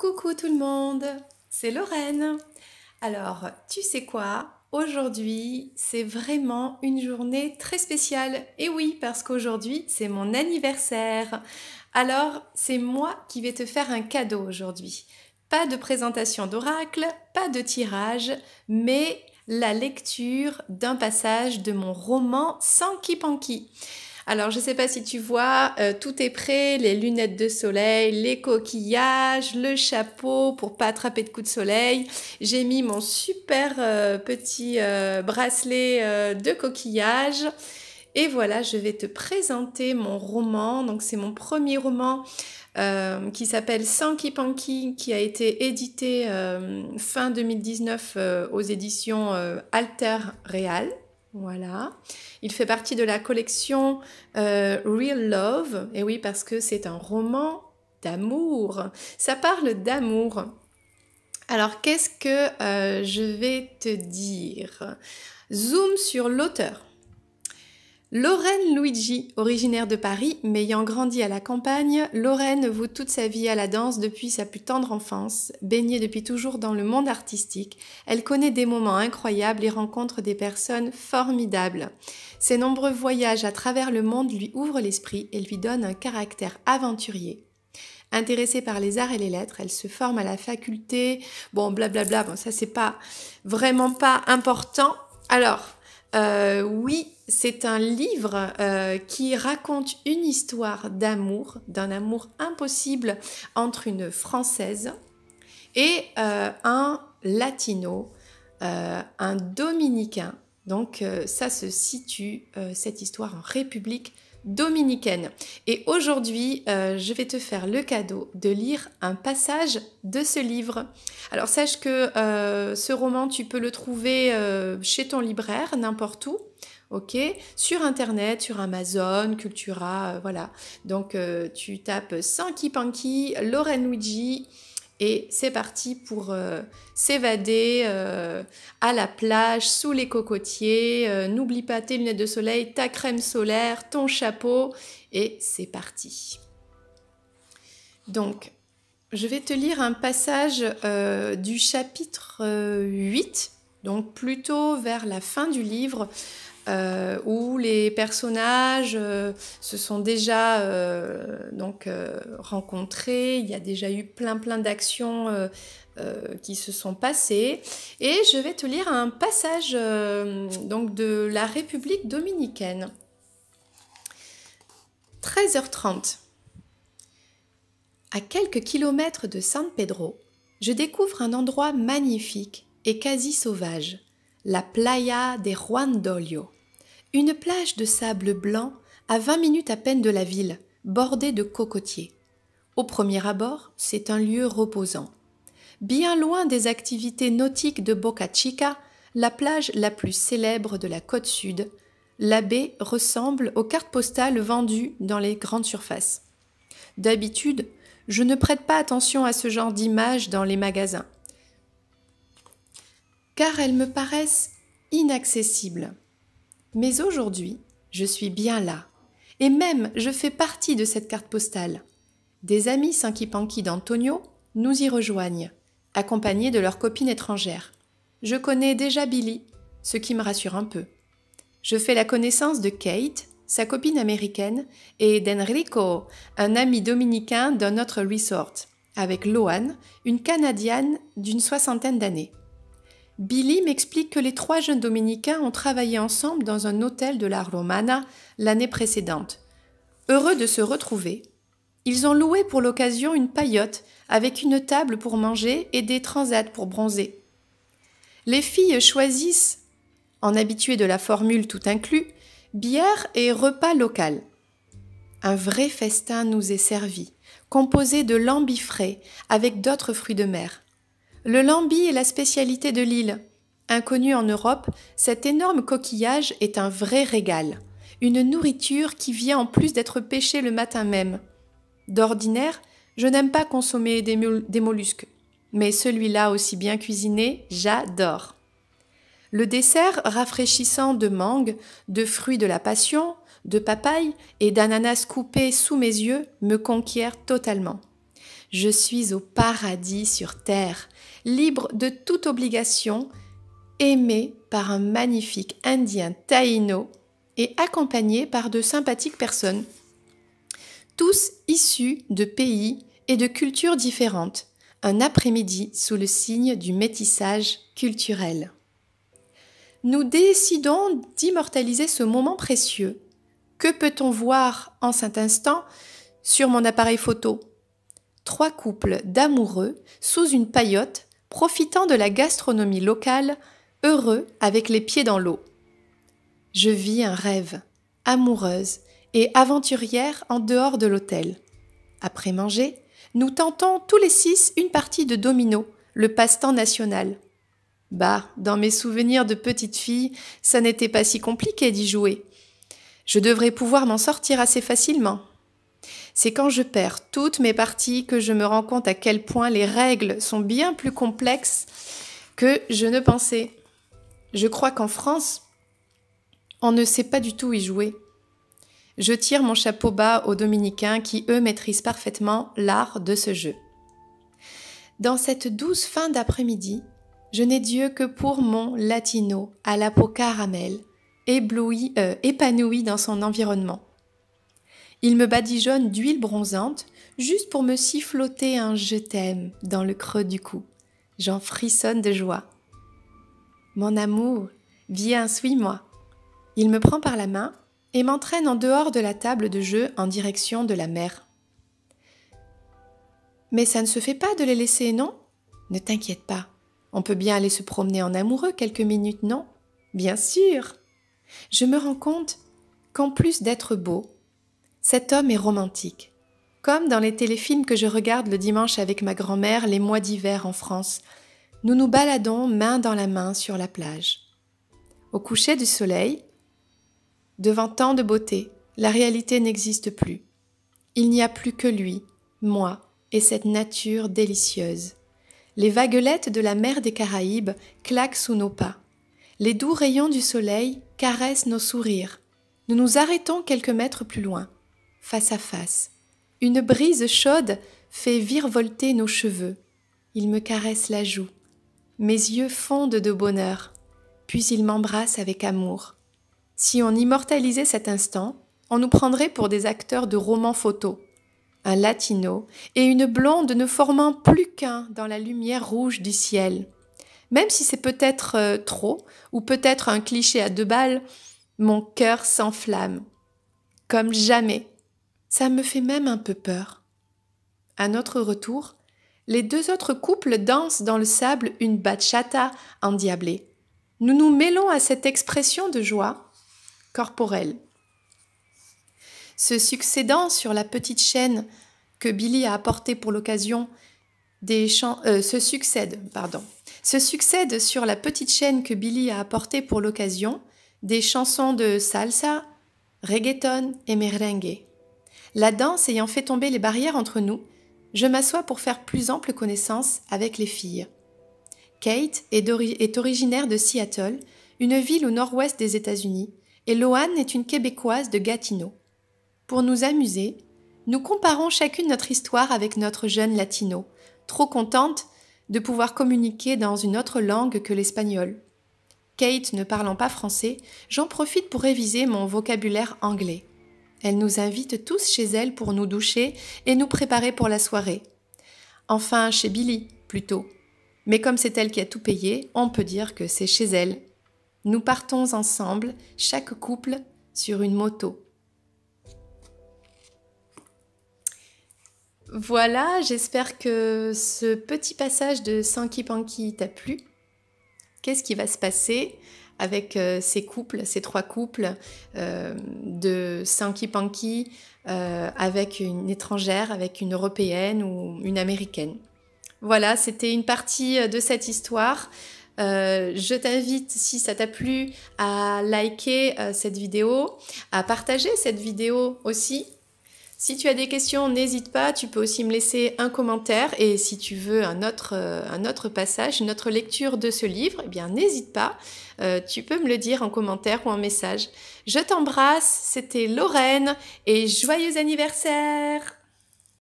Coucou tout le monde, c'est Lorraine. Alors, tu sais quoi Aujourd'hui, c'est vraiment une journée très spéciale. Et oui, parce qu'aujourd'hui, c'est mon anniversaire. Alors, c'est moi qui vais te faire un cadeau aujourd'hui. Pas de présentation d'oracle, pas de tirage, mais la lecture d'un passage de mon roman Sanky Panky. Alors, je ne sais pas si tu vois, euh, tout est prêt, les lunettes de soleil, les coquillages, le chapeau pour pas attraper de coups de soleil. J'ai mis mon super euh, petit euh, bracelet de coquillages. Et voilà, je vais te présenter mon roman. Donc, c'est mon premier roman qui s'appelle Sanky Panky, qui a été édité fin 2019 aux éditions Alter Real. Voilà. Il fait partie de la collection euh, Real Love. Et oui, parce que c'est un roman d'amour. Ça parle d'amour. Alors, qu'est-ce que euh, je vais te dire Zoom sur l'auteur. Lorraine Luigi, originaire de Paris mais ayant grandi à la campagne, Lorraine voue toute sa vie à la danse depuis sa plus tendre enfance. Baignée depuis toujours dans le monde artistique, elle connaît des moments incroyables et rencontre des personnes formidables. Ses nombreux voyages à travers le monde lui ouvrent l'esprit et lui donnent un caractère aventurier. Intéressée par les arts et les lettres, elle se forme à la faculté. Bon, blablabla, bla bla, bon, ça c'est pas vraiment pas important. Alors, euh, oui, c'est un livre euh, qui raconte une histoire d'amour, d'un amour impossible entre une Française et euh, un Latino, un Dominicain. Donc ça se situe, cette histoire en République dominicaine. Et aujourd'hui, euh, je vais te faire le cadeau de lire un passage de ce livre. Alors sache que euh, ce roman, tu peux le trouver euh, chez ton libraire, n'importe où. Ok, sur internet, sur Amazon, Cultura, voilà. Donc tu tapes Sanky Panky, Lauren Luigi, et c'est parti pour euh, s'évader euh, à la plage, sous les cocotiers. Euh, n'oublie pas tes lunettes de soleil, ta crème solaire, ton chapeau et c'est parti. Donc, je vais te lire un passage du chapitre 8, donc plutôt vers la fin du livre. Euh, où les personnages euh, se sont déjà euh, donc rencontrés, il y a déjà eu plein plein d'actions qui se sont passées et je vais te lire un passage donc de la République dominicaine. 13h30. À quelques kilomètres de San Pedro, je découvre un endroit magnifique et quasi sauvage la Playa de Juan Dolio, une plage de sable blanc à 20 minutes à peine de la ville, bordée de cocotiers. Au premier abord, c'est un lieu reposant. Bien loin des activités nautiques de Boca Chica, la plage la plus célèbre de la côte sud, la baie ressemble aux cartes postales vendues dans les grandes surfaces. D'habitude, je ne prête pas attention à ce genre d'images dans les magasins car elles me paraissent inaccessibles. Mais aujourd'hui, je suis bien là. Et même, je fais partie de cette carte postale. Des amis Panqui d'Antonio nous y rejoignent, accompagnés de leurs copines étrangère. Je connais déjà Billy, ce qui me rassure un peu. Je fais la connaissance de Kate, sa copine américaine, et d'Enrico, un ami dominicain d'un autre resort, avec Loan, une Canadienne d'une soixantaine d'années. Billy m'explique que les trois jeunes dominicains ont travaillé ensemble dans un hôtel de la Romana l'année précédente. Heureux de se retrouver, ils ont loué pour l'occasion une paillote avec une table pour manger et des transats pour bronzer. Les filles choisissent, en habitué de la formule tout inclus, bière et repas local. Un vrai festin nous est servi, composé de lambis frais avec d'autres fruits de mer. Le lambi est la spécialité de l'île. Inconnu en Europe, cet énorme coquillage est un vrai régal, une nourriture qui vient en plus d'être pêchée le matin même. D'ordinaire, je n'aime pas consommer des, mollusques, mais celui-là aussi bien cuisiné, j'adore. Le dessert rafraîchissant de mangue, de fruits de la passion, de papaye et d'ananas coupés sous mes yeux me conquiert totalement. Je suis au paradis sur terre, libre de toute obligation, aimé par un magnifique Indien taïno et accompagné par de sympathiques personnes, tous issus de pays et de cultures différentes. Un après-midi sous le signe du métissage culturel. Nous décidons d'immortaliser ce moment précieux. Que peut-on voir en cet instant sur mon appareil photo trois couples d'amoureux sous une paillote, profitant de la gastronomie locale, heureux avec les pieds dans l'eau. Je vis un rêve, amoureuse et aventurière en dehors de l'hôtel. Après manger, nous tentons tous les six une partie de domino, le passe-temps national. Bah, dans mes souvenirs de petite fille, ça n'était pas si compliqué d'y jouer. Je devrais pouvoir m'en sortir assez facilement. C'est quand je perds toutes mes parties que je me rends compte à quel point les règles sont bien plus complexes que je ne pensais. Je crois qu'en France, on ne sait pas du tout y jouer. Je tire mon chapeau bas aux Dominicains qui, eux, maîtrisent parfaitement l'art de ce jeu. Dans cette douce fin d'après-midi, je n'ai Dieu que pour mon latino à la peau caramel, ébloui, euh, épanoui dans son environnement. Il me badigeonne d'huile bronzante juste pour me siffloter un je t'aime dans le creux du cou. J'en frissonne de joie. Mon amour, viens, suis-moi. Il me prend par la main et m'entraîne en dehors de la table de jeu en direction de la mer. Mais ça ne se fait pas de les laisser, non Ne t'inquiète pas. On peut bien aller se promener en amoureux quelques minutes, non Bien sûr Je me rends compte qu'en plus d'être beau, cet homme est romantique. Comme dans les téléfilms que je regarde le dimanche avec ma grand-mère les mois d'hiver en France, nous nous baladons main dans la main sur la plage. Au coucher du soleil, devant tant de beauté, la réalité n'existe plus. Il n'y a plus que lui, moi et cette nature délicieuse. Les vaguelettes de la mer des Caraïbes claquent sous nos pas. Les doux rayons du soleil caressent nos sourires. Nous nous arrêtons quelques mètres plus loin face à face. Une brise chaude fait virevolter nos cheveux. Il me caresse la joue. Mes yeux fondent de bonheur, puis il m'embrasse avec amour. Si on immortalisait cet instant, on nous prendrait pour des acteurs de romans photo. Un latino et une blonde ne formant plus qu'un dans la lumière rouge du ciel. Même si c'est peut-être euh, trop, ou peut-être un cliché à deux balles, mon cœur s'enflamme. Comme jamais ça me fait même un peu peur. À notre retour, les deux autres couples dansent dans le sable une bachata endiablée. Nous nous mêlons à cette expression de joie corporelle. Se succédant sur la petite chaîne que Billy a apportée euh, succèdent sur la petite chaîne que Billy a apportée pour l'occasion des chansons de salsa, reggaeton et merengue. La danse ayant fait tomber les barrières entre nous, je m'assois pour faire plus ample connaissance avec les filles. Kate est, originaire de Seattle, une ville au nord-ouest des États-Unis, et Loanne est une Québécoise de Gatineau. Pour nous amuser, nous comparons chacune notre histoire avec notre jeune latino, trop contente de pouvoir communiquer dans une autre langue que l'espagnol. Kate ne parlant pas français, j'en profite pour réviser mon vocabulaire anglais. Elle nous invite tous chez elle pour nous doucher et nous préparer pour la soirée. Enfin, chez Billy, plutôt. Mais comme c'est elle qui a tout payé, on peut dire que c'est chez elle. Nous partons ensemble, chaque couple, sur une moto. Voilà, j'espère que ce petit passage de Sanky Panky t'a plu. Qu'est-ce qui va se passer avec euh, ces couples, ces trois couples euh, de Sanky Panky euh, avec une étrangère, avec une européenne ou une américaine. Voilà, c'était une partie de cette histoire. je t'invite, si ça t'a plu, à liker cette vidéo, à partager cette vidéo aussi si tu as des questions, n'hésite pas, tu peux aussi me laisser un commentaire et si tu veux un autre, euh, un autre passage, une autre lecture de ce livre, eh bien n'hésite pas, euh, tu peux me le dire en commentaire ou en message. Je t'embrasse, c'était Lorraine et joyeux anniversaire